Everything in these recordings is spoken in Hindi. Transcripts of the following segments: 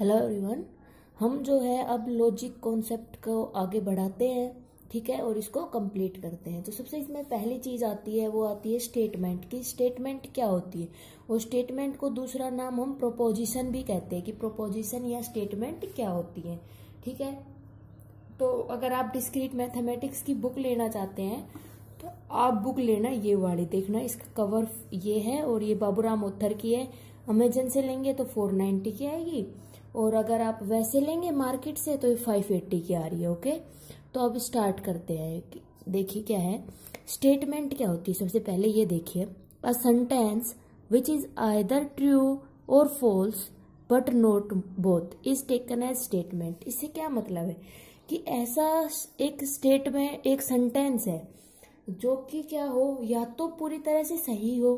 हेलो एवरीवन हम जो है अब लॉजिक कॉन्सेप्ट को आगे बढ़ाते हैं ठीक है और इसको कंप्लीट करते हैं तो सबसे इसमें पहली चीज़ आती है वो आती है स्टेटमेंट की स्टेटमेंट क्या होती है और स्टेटमेंट को दूसरा नाम हम प्रोपोजिशन भी कहते हैं कि प्रोपोजिशन या स्टेटमेंट क्या होती है ठीक है तो अगर आप डिस्क्रीट मैथमेटिक्स की बुक लेना चाहते हैं तो आप बुक लेना ये वाली देखना इसका कवर ये है और ये बाबूराम ओथर की है अमेजन से लेंगे तो फोर नाइन्टी की आएगी और अगर आप वैसे लेंगे मार्केट से तो ये फाइव एट्टी की आ रही है ओके तो अब स्टार्ट करते हैं देखिए क्या है स्टेटमेंट क्या होती है सबसे पहले ये देखिए a sentence which is either true or false but not both is taken as statement इससे क्या मतलब है कि ऐसा एक स्टेटमेंट एक सेंटेंस है जो कि क्या हो या तो पूरी तरह से सही हो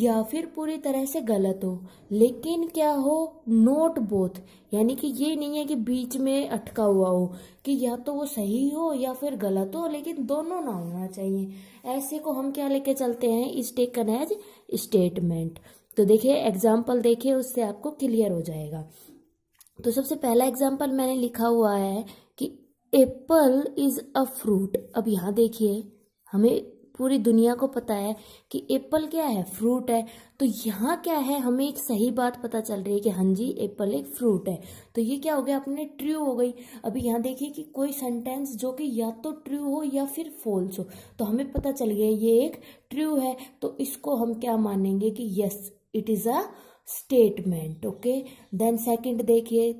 या फिर पूरी तरह से गलत हो लेकिन क्या हो नोट बोथ यानी कि ये नहीं है कि बीच में अटका हुआ हो कि या तो वो सही हो या फिर गलत हो लेकिन दोनों ना होना चाहिए ऐसे को हम क्या लेके चलते हैं इस टेकन एज स्टेटमेंट तो देखिए एग्जाम्पल देखिए उससे आपको क्लियर हो जाएगा तो सबसे पहला एग्जाम्पल मैंने लिखा हुआ है कि एप्पल इज अ फ्रूट अब यहाँ देखिए हमें पूरी दुनिया को पता है कि एप्पल क्या है फ्रूट है तो यहाँ क्या है हमें एक सही बात पता चल रही है कि हाँ जी एप्पल एक फ्रूट है तो ये क्या हो गया अपने ट्रू हो गई अभी यहाँ देखिए कि कोई सेंटेंस जो कि या तो ट्रू हो या फिर फॉल्स हो तो हमें पता चल गया ये एक ट्रू है तो इसको हम क्या मानेंगे कि yes it is a statement okay then second देखिए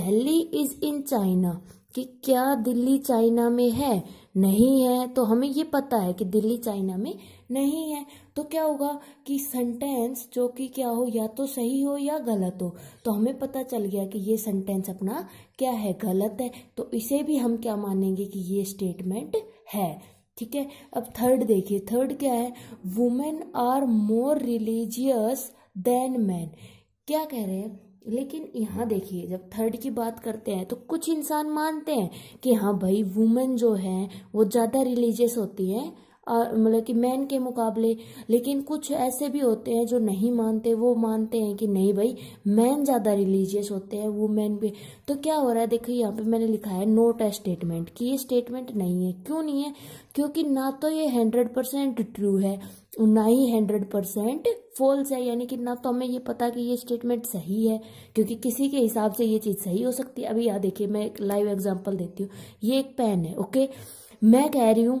दिल्ली इज इन चाइना कि क्या दिल्ली चाइना में है नहीं है तो हमें ये पता है कि दिल्ली चाइना में नहीं है तो क्या होगा कि सेंटेंस जो कि क्या हो या तो सही हो या गलत हो तो हमें पता चल गया कि ये सेंटेंस अपना क्या है गलत है तो इसे भी हम क्या मानेंगे कि ये स्टेटमेंट है ठीक है अब थर्ड देखिए थर्ड क्या है women are more religious than man क्या कह रहे हैं लेकिन यहाँ देखिए जब थर्ड की बात करते हैं तो कुछ इंसान मानते हैं कि हाँ भाई वुमेन जो है वो ज़्यादा रिलीजियस होती है मतलब कि मैन के मुकाबले लेकिन कुछ ऐसे भी होते हैं जो नहीं मानते वो मानते हैं कि नहीं भाई मैन ज़्यादा रिलीजियस होते हैं वुमेन भी तो क्या हो रहा है देखो यहाँ पे मैंने लिखा है नोट है स्टेटमेंट कि ये स्टेटमेंट नहीं है क्यों नहीं है क्योंकि ना तो ये हंड्रेड परसेंट ट्रू है ना ही हंड्रेड परसेंट फॉल्स है यानी कि ना तो हमें ये पता कि ये स्टेटमेंट सही है क्योंकि किसी के हिसाब से ये चीज़ सही हो सकती है अभी यहाँ देखिए मैं एक लाइव एग्जांपल देती हूँ ये एक पेन है ओके मैं कह रही हूँ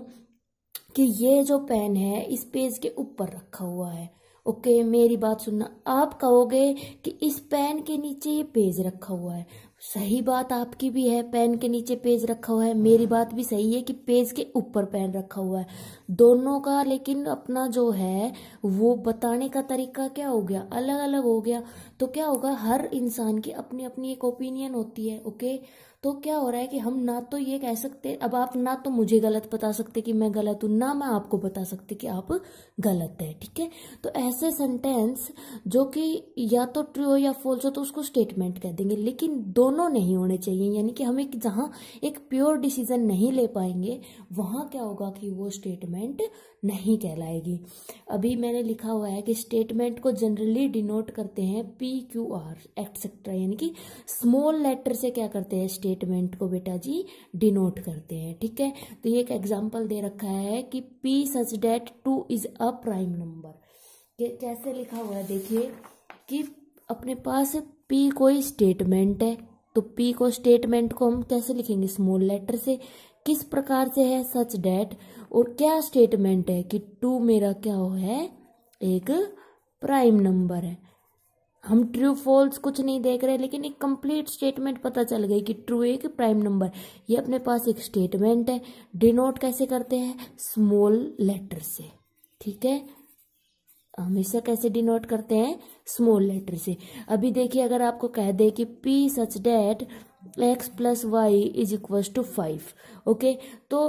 कि ये जो पेन है इस पेज के ऊपर रखा हुआ है ओके मेरी बात सुनना आप कहोगे कि इस पेन के नीचे ये पेज रखा हुआ है सही बात आपकी भी है पेन के नीचे पेज रखा हुआ है मेरी बात भी सही है कि पेज के ऊपर पेन रखा हुआ है दोनों का लेकिन अपना जो है वो बताने का तरीका क्या हो गया अलग अलग हो गया तो क्या होगा हर इंसान की अपनी अपनी एक ओपिनियन होती है ओके तो क्या हो रहा है कि हम ना तो ये कह सकते अब आप ना तो मुझे गलत बता सकते कि मैं गलत हूं ना मैं आपको बता सकती कि आप गलत है ठीक है तो ऐसे सेंटेंस जो कि या तो ट्रू हो या फॉल्स हो तो उसको स्टेटमेंट कह देंगे लेकिन दोनों नहीं होने चाहिए यानी कि हम एक जहां एक प्योर डिसीजन नहीं ले पाएंगे वहां क्या होगा कि वो स्टेटमेंट नहीं कहलाएगी अभी मैंने लिखा हुआ है कि स्टेटमेंट को जनरली डिनोट करते हैं पी क्यू आर एक्सेट्रा यानी कि स्मॉल लेटर से क्या करते हैं स्टेट स्टेटमेंट को बेटा जी डिनोट करते हैं ठीक है तो ये एक एग्जांपल दे रखा है कि P such that two is a prime number कैसे लिखा हुआ है देखिए कि अपने पास पी कोई स्टेटमेंट है तो पी को स्टेटमेंट को हम कैसे लिखेंगे स्मॉल लेटर से किस प्रकार से है सच डेट और क्या स्टेटमेंट है कि टू मेरा क्या हो है एक प्राइम नंबर है हम ट्रू फॉल्स कुछ नहीं देख रहे लेकिन एक कंप्लीट स्टेटमेंट पता चल गई कि ट्रू एक प्राइम नंबर ये अपने पास एक स्टेटमेंट है डिनोट कैसे करते हैं स्मॉल लेटर से ठीक है हमेशा कैसे डिनोट करते हैं स्मॉल लेटर से अभी देखिए अगर आपको कह दे कि P such that X plus Y is equal to five okay तो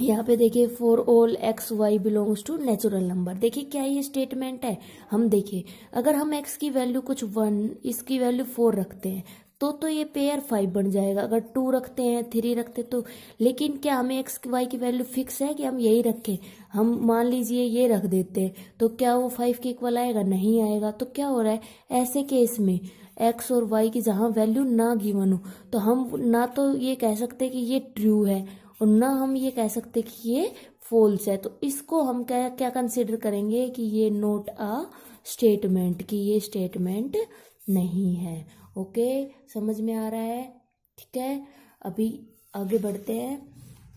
यहाँ पे देखिए for all X Y belongs to natural number देखिए क्या ये स्टेटमेंट है हम देखिए अगर हम एक्स की वैल्यू कुछ वन इसकी वैल्यू फोर रखते हैं तो तो ये पेयर फाइव बन जाएगा अगर टू रखते हैं थ्री रखते तो लेकिन क्या हमें एक्स वाई की वैल्यू फिक्स है कि हम यही रखें हम मान लीजिए ये रख देते हैं तो क्या वो फाइव के इक्वल आएगा नहीं आएगा तो क्या हो रहा है ऐसे केस में एक्स और वाई की जहां वैल्यू ना गिवन हो तो हम ना तो ये कह सकते कि ये ट्रू है और ना हम ये कह सकते कि ये फॉल्स है तो इसको हम क्या क्या कंसिडर करेंगे कि ये नोट अ स्टेटमेंट कि ये स्टेटमेंट नहीं है ओके समझ में आ रहा है ठीक है अभी आगे बढ़ते हैं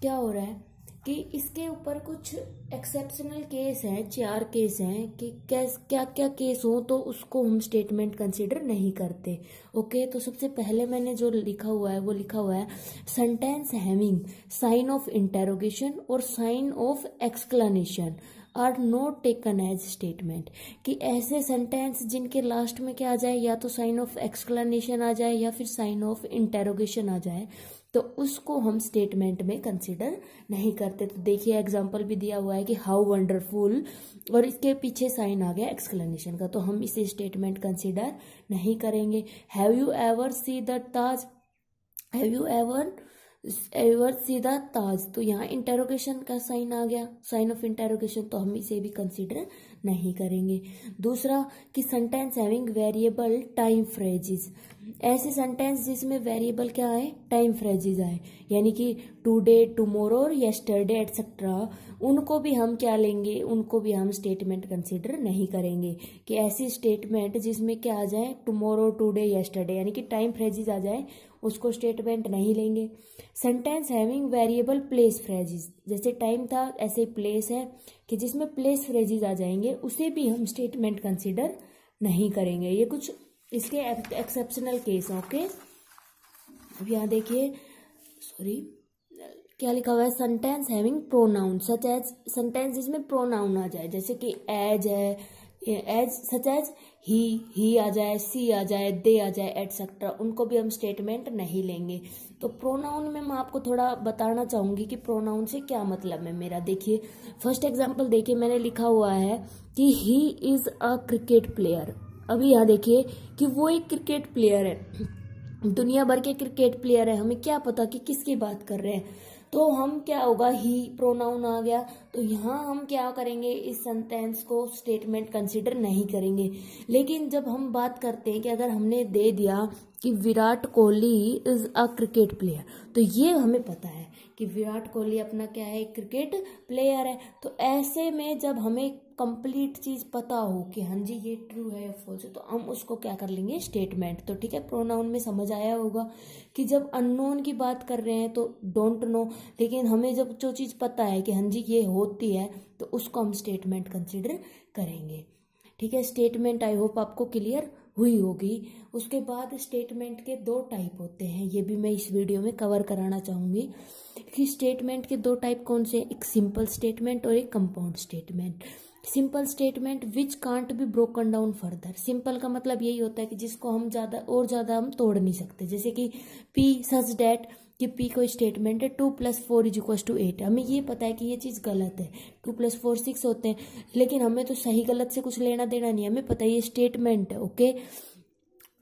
क्या हो रहा है कि इसके ऊपर कुछ एक्सेप्शनल केस हैं चार केस हैं कि कैस क्या क्या केस हो तो उसको हम स्टेटमेंट कंसिडर नहीं करते ओके तो सबसे पहले मैंने जो लिखा हुआ है वो लिखा हुआ है sentence having sign of interrogation or sign of explanation are not taken as statement कि ऐसे सेंटेंस जिनके लास्ट में क्या आ जाए या तो साइन ऑफ एक्सप्लेनेशन आ जाए या फिर साइन ऑफ इंटेरोगेशन आ जाए तो उसको हम स्टेटमेंट में कंसिडर नहीं करते तो देखिए एग्जाम्पल भी दिया हुआ है कि हाउ वंडरफुल और इसके पीछे साइन आ गया एक्सक्लेनेशन का तो हम इसे स्टेटमेंट कंसिडर नहीं करेंगे have you ever see the Taj have you ever ever see the Taj तो यहाँ इंटेरोगेशन का साइन आ गया साइन ऑफ इंटेरोगेशन तो हम इसे भी कंसीडर नहीं करेंगे दूसरा कि sentence having variable time phrases ऐसे सेंटेंस जिसमें वेरिएबल क्या है टाइम फ्रेजिज आए यानी कि टुडे टुमोरो और येस्टरडे एटसेट्रा उनको भी हम क्या लेंगे उनको भी हम स्टेटमेंट कंसीडर नहीं करेंगे कि ऐसी स्टेटमेंट जिसमें क्या आ जाए टुमोरो टुडे येस्टरडे यानी कि टाइम फ्रेजिज आ जाए उसको स्टेटमेंट नहीं लेंगे sentence having variable place phrases जैसे टाइम था ऐसे प्लेस है कि जिसमें प्लेस फ्रेजिज आ जाएंगे उसे भी हम स्टेटमेंट कंसिडर नहीं करेंगे ये कुछ इसके एक्सेप्शनल केस है ओके अब यहाँ देखिए सॉरी क्या लिखा हुआ है sentence having pronoun such as sentence जिसमें प्रोनाउन आ जाए जैसे कि एज है एज सच एज ही ही आ जाए सी आ जाए दे आ जाए एटसेट्रा उनको भी हम स्टेटमेंट नहीं लेंगे तो प्रोनाउन में मैं आपको थोड़ा बताना चाहूंगी कि प्रोनाउन से क्या मतलब है मेरा देखिए फर्स्ट एग्जांपल देखिए मैंने लिखा हुआ है कि he is a cricket player अभी यहाँ देखिए कि वो एक क्रिकेट प्लेयर है दुनिया भर के क्रिकेट प्लेयर है हमें क्या पता कि किसकी बात कर रहे हैं तो हम क्या होगा ही प्रोनाउन आ गया तो यहाँ हम क्या करेंगे इस सेंटेंस को स्टेटमेंट कंसिडर नहीं करेंगे लेकिन जब हम बात करते हैं कि अगर हमने दे दिया कि Virat Kohli is a cricket player तो ये हमें पता है कि विराट कोहली अपना क्या है क्रिकेट प्लेयर है तो ऐसे में जब हमें कंप्लीट चीज़ पता हो कि हाँ जी ये ट्रू है या फॉल्स है तो हम उसको क्या कर लेंगे स्टेटमेंट तो ठीक है प्रोनाउन में समझ आया होगा कि जब अननोन की बात कर रहे हैं तो डोंट नो लेकिन हमें जब जो चीज़ पता है कि हाँ जी ये हो होती है तो उसको हम स्टेटमेंट कंसिडर करेंगे ठीक है स्टेटमेंट आई होप आपको क्लियर हुई होगी उसके बाद स्टेटमेंट के दो टाइप होते हैं ये भी मैं इस वीडियो में कवर कराना चाहूंगी कि स्टेटमेंट के दो टाइप कौन से हैं एक सिंपल स्टेटमेंट और एक compound statement simple statement which can't be broken down further simple का मतलब यही होता है कि जिसको हम ज़्यादा और ज़्यादा हम तोड़ नहीं सकते जैसे कि पी सच डेट कि पी को स्टेटमेंट है two plus four is equal to eight हमें ये पता है कि ये चीज़ गलत है टू प्लस फोर सिक्स होते हैं लेकिन हमें तो सही गलत से कुछ लेना देना नहीं हमें पता है ये स्टेटमेंट है ओके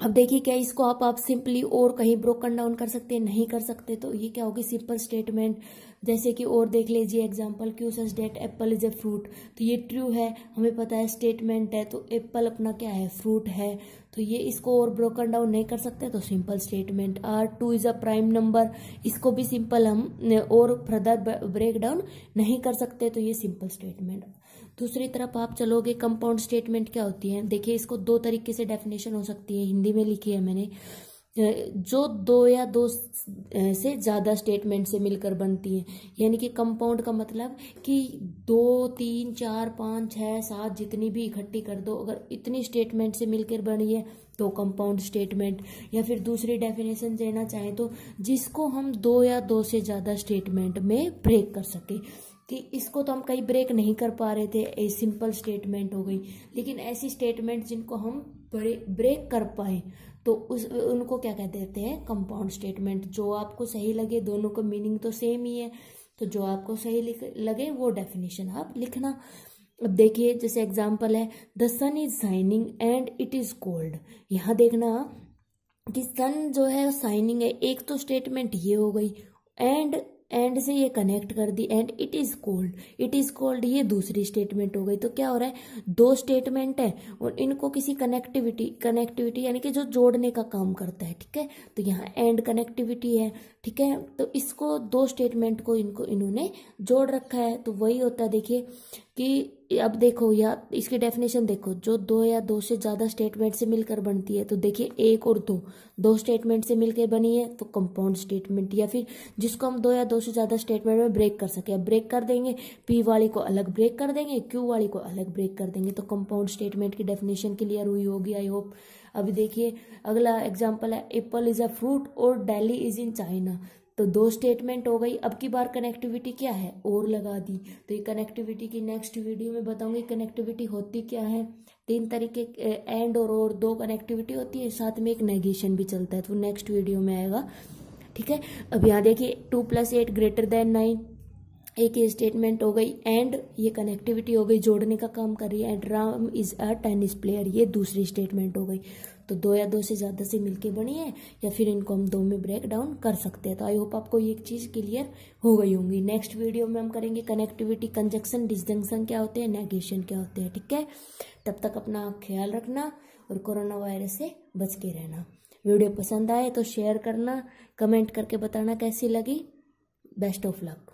अब देखिए क्या इसको आप आप सिंपली और कहीं ब्रोकन डाउन कर सकते हैं नहीं कर सकते तो ये क्या होगी सिंपल स्टेटमेंट जैसे कि और देख लीजिए example Q such that apple is a fruit तो ये ट्रू है हमें पता है स्टेटमेंट है तो एप्पल अपना क्या है फ्रूट है तो ये इसको और ब्रोकन डाउन नहीं कर सकते तो simple statement R two is a prime number इसको भी सिंपल हम और फर्दर ब्रेक डाउन नहीं कर सकते तो ये सिंपल स्टेटमेंट दूसरी तरफ आप चलोगे कंपाउंड स्टेटमेंट क्या होती है देखिए इसको दो तरीके से डेफिनेशन हो सकती है हिंदी में लिखी है मैंने जो दो या दो से ज़्यादा स्टेटमेंट से मिलकर बनती है यानी कि कंपाउंड का मतलब कि दो तीन चार पाँच छः सात जितनी भी इकट्ठी कर दो अगर इतनी स्टेटमेंट से मिलकर बनी है तो कंपाउंड स्टेटमेंट या फिर दूसरी डेफिनेशन देना चाहें तो जिसको हम दो या दो से ज़्यादा स्टेटमेंट में ब्रेक कर सकें कि इसको तो हम कहीं ब्रेक नहीं कर पा रहे थे ए सिंपल स्टेटमेंट हो गई लेकिन ऐसी स्टेटमेंट जिनको हम ब्रेक कर पाए तो उस उनको क्या कह देते हैं कंपाउंड स्टेटमेंट जो आपको सही लगे दोनों का मीनिंग तो सेम ही है तो जो आपको सही लगे वो डेफिनेशन आप लिखना अब देखिए जैसे एग्जाम्पल है the sun is shining and it is cold यहाँ देखना कि सन जो है साइनिंग है एक तो स्टेटमेंट ये हो गई एंड एंड से ये कनेक्ट कर दी and it is cold it is cold ये दूसरी स्टेटमेंट हो गई तो क्या हो रहा है दो स्टेटमेंट है और इनको किसी कनेक्टिविटी कनेक्टिविटी यानी कि जो जोड़ने का काम करता है ठीक है तो यहाँ एंड कनेक्टिविटी है ठीक है तो इसको दो स्टेटमेंट को इनको इन्होंने जोड़ रखा है तो वही होता है देखिए कि अब देखो या इसकी डेफिनेशन देखो जो दो या दो से ज़्यादा स्टेटमेंट से मिलकर बनती है तो देखिए एक और दो दो स्टेटमेंट से मिलकर बनी है तो कंपाउंड स्टेटमेंट या फिर जिसको हम दो या दो से ज़्यादा स्टेटमेंट में ब्रेक कर सके अब ब्रेक कर देंगे पी वाली को अलग ब्रेक कर देंगे क्यू वाली को अलग ब्रेक कर देंगे तो कंपाउंड स्टेटमेंट की डेफिनेशन क्लियर हुई होगी आई होप अभी देखिए अगला एग्जाम्पल है एप्पल इज़ अ फ्रूट और डेली इज इन चाइना तो दो स्टेटमेंट हो गई अब की बार कनेक्टिविटी क्या है और लगा दी तो ये कनेक्टिविटी की नेक्स्ट वीडियो में बताऊंगी कनेक्टिविटी होती क्या है तीन तरीके एंड और और दो कनेक्टिविटी होती है साथ में एक नेगेशन भी चलता है तो नेक्स्ट वीडियो में आएगा ठीक है अब यहाँ देखिए two plus eight greater than nine एक ये स्टेटमेंट हो गई एंड ये कनेक्टिविटी हो गई जोड़ने का काम कर रही है and Ram is a tennis player ये दूसरी स्टेटमेंट हो गई तो दो या दो से ज़्यादा से मिलके बनी है या फिर इनको हम दो में ब्रेक डाउन कर सकते हैं तो आई होप आपको ये एक चीज़ क्लियर हो गई होंगी नेक्स्ट वीडियो में हम करेंगे कनेक्टिविटी कंजक्शन डिस्जंक्शन क्या होते हैं नेगेशन क्या होते हैं ठीक है तब तक अपना ख्याल रखना और कोरोना वायरस से बच के रहना वीडियो पसंद आए तो शेयर करना कमेंट करके बताना कैसी लगी बेस्ट ऑफ लक